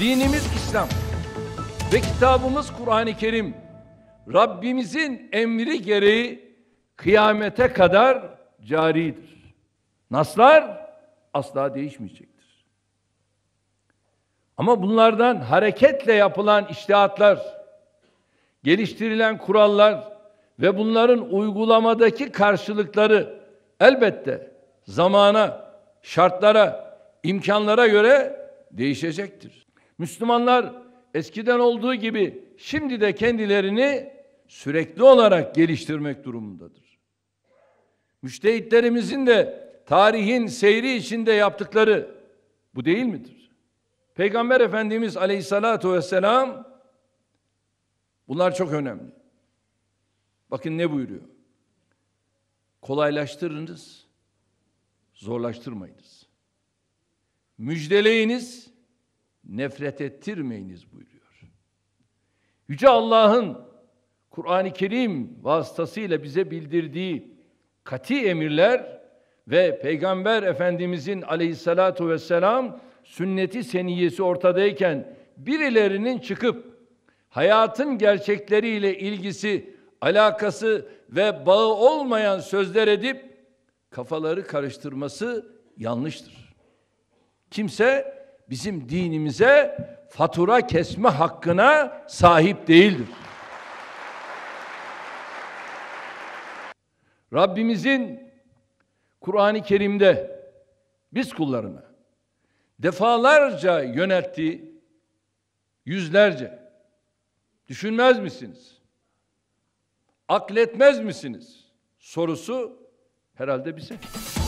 Dinimiz İslam ve kitabımız Kur'an-ı Kerim. Rabbimizin emri gereği kıyamete kadar caridir. Naslar asla değişmeyecektir. Ama bunlardan hareketle yapılan iştihatlar, geliştirilen kurallar ve bunların uygulamadaki karşılıkları elbette zamana, şartlara, imkanlara göre değişecektir. Müslümanlar eskiden olduğu gibi şimdi de kendilerini sürekli olarak geliştirmek durumundadır. Müştehitlerimizin de tarihin seyri içinde yaptıkları bu değil midir? Peygamber Efendimiz Aleyhissalatu vesselam bunlar çok önemli. Bakın ne buyuruyor? Kolaylaştırınız, zorlaştırmayınız. Müjdeleyiniz, nefret ettirmeyiniz buyuruyor. Yüce Allah'ın Kur'an-ı Kerim vasıtasıyla bize bildirdiği kati emirler ve Peygamber Efendimizin aleyhissalatu vesselam sünneti seniyesi ortadayken birilerinin çıkıp hayatın gerçekleriyle ilgisi, alakası ve bağı olmayan sözler edip kafaları karıştırması yanlıştır. Kimse bizim dinimize fatura kesme hakkına sahip değildir. Rabbimizin Kur'an-ı Kerim'de biz kullarına defalarca yönelttiği yüzlerce düşünmez misiniz? Akletmez misiniz? Sorusu herhalde bize.